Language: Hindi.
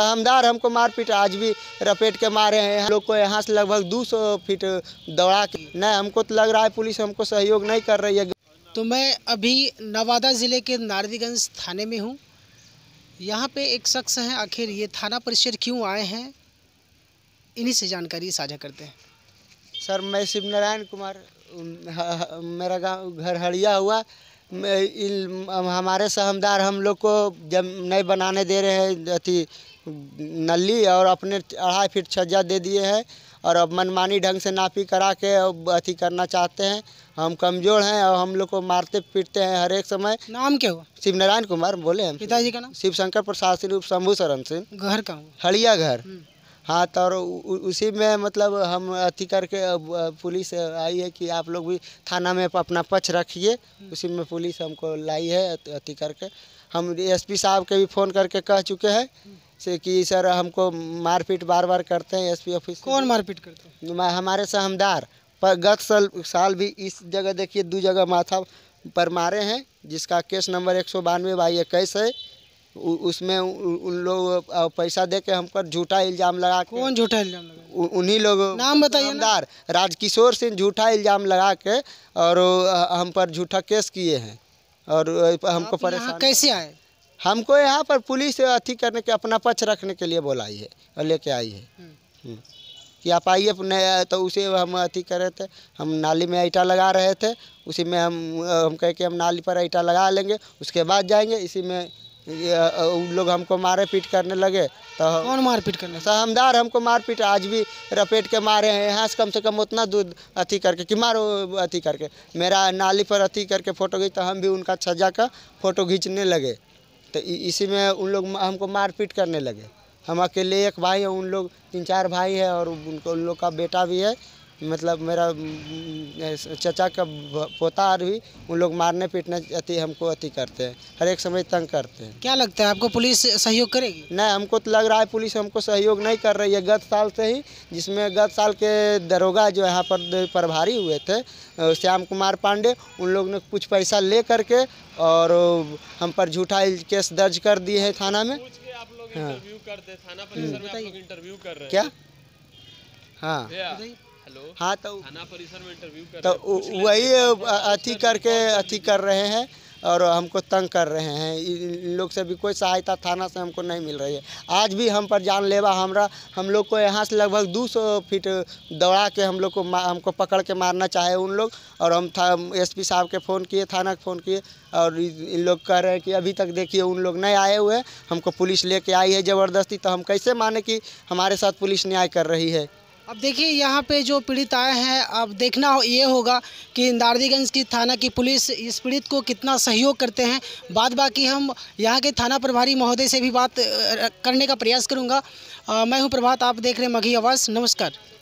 हमदार हमको मार पीट आज भी रपेट के मारे हैं हम लोग को यहाँ से लगभग दो सौ फीट दौड़ा के नहीं हमको तो लग रहा है पुलिस हमको सहयोग नहीं कर रही है तो मैं अभी नवादा ज़िले के नारदीगंज थाने में हूँ यहाँ पे एक शख्स हैं आखिर ये थाना परिसर क्यों आए हैं इन्हीं से जानकारी साझा करते हैं सर मैं शिव नारायण कुमार मेरा गाँव घर हड़िया हुआ हमारे सहमदार हम लोग को जब नहीं बनाने दे रहे हैं अथी नली और अपने अढ़ाई फीट छज्जा दे दिए हैं और अब मनमानी ढंग से नापी करा के अथी करना चाहते हैं हम कमज़ोर हैं और हम लोग को मारते पीटते हैं हर एक समय नाम क्या हुआ शिव नारायण कुमार बोले हम पिताजी का नाम शिव शंकर प्रसाद सिंह शंभू शरण सिंह घर का हड़िया घर हम्म। हाँ तो और उसी में मतलब हम अथी करके पुलिस आई है कि आप लोग भी थाना में अपना पक्ष रखिए उसी में पुलिस हमको लाई है अथी करके हम एसपी साहब के भी फ़ोन करके कह चुके हैं से कि सर हमको मारपीट बार बार करते हैं एसपी ऑफिस कौन मारपीट करते हैं हमारे सहमदार पर गत साल साल भी इस जगह देखिए दो जगह माथा पर मारे हैं जिसका केस नंबर एक सौ बानवे बाई इक्कीस है उसमें उन लोग पैसा दे के हम पर झूठा इल्ज़ाम लगा के कौन झूठा इल्ज़ाम लगा उन्हीं लोग नाम बताइए ना? राजकिशोर सिंह झूठा इल्ज़ाम लगा के और हम पर झूठा केस किए हैं और हमको परेशान कैसे आए हमको यहाँ पर पुलिस अथी करने के अपना पक्ष रखने के लिए बोलाई है और लेके आई है हम्म। हम्म। कि आप आइए अपने तो उसे हम अथी कर रहे थे हम नाली में ईटा लगा रहे थे उसी में हम हम कह के हम नाली पर ईटा लगा लेंगे उसके बाद जाएंगे इसी में उन लोग हमको मारे पीट करने लगे तो कौन मार पीट करने सर हमदार हमको मार पीट आज भी रपेट के मारे हैं यहाँ से कम से कम उतना दूध अथी करके कि मारो अथी करके मेरा नाली पर अथी करके फ़ोटो खींच तो हम भी उनका छज्जा का फ़ोटो खींचने लगे तो इसी में उन लोग हमको मार पीट करने लगे हम अकेले एक भाई हैं उन लोग तीन चार भाई है और उनको उन लोग का बेटा भी है मतलब मेरा चचा का पोता और भी उन लोग मारने पीटने अति हमको अति करते हैं हर एक समय तंग करते हैं क्या लगता है आपको पुलिस सहयोग करेगी नहीं हमको तो लग रहा है पुलिस हमको सहयोग नहीं कर रही है गत साल से ही जिसमें गत साल के दरोगा जो यहाँ पर प्रभारी हुए थे श्याम कुमार पांडे उन लोग ने कुछ पैसा ले करके और हम पर झूठा केस दर्ज कर दिए है थाना में हाँ। थाना हम्म। क्या हाँ हाँ तो तो वही अथी करके अथी कर रहे हैं और हमको तंग कर रहे हैं इन लोग से भी कोई सहायता थाना से हमको नहीं मिल रही है आज भी हम पर जानलेवा हमरा हम लोग को यहाँ से लगभग दो सौ फीट दौड़ा के हम लोग को हमको पकड़ के मारना चाहे उन लोग और हम था एस पी साहब के फ़ोन किए थाना के फ़ोन किए और इन लोग कह रहे हैं कि अभी तक देखिए उन लोग नहीं आए हुए हमको पुलिस लेके आई है ज़बरदस्ती तो हम कैसे माने कि हमारे साथ पुलिस न्याय कर रही है अब देखिए यहाँ पे जो पीड़ित आए हैं अब देखना ये होगा कि नारदीगंज की थाना की पुलिस इस पीड़ित को कितना सहयोग करते हैं बाद बाकी हम यहाँ के थाना प्रभारी महोदय से भी बात करने का प्रयास करूँगा मैं हूँ प्रभात आप देख रहे हैं मघी आवाज़ नमस्कार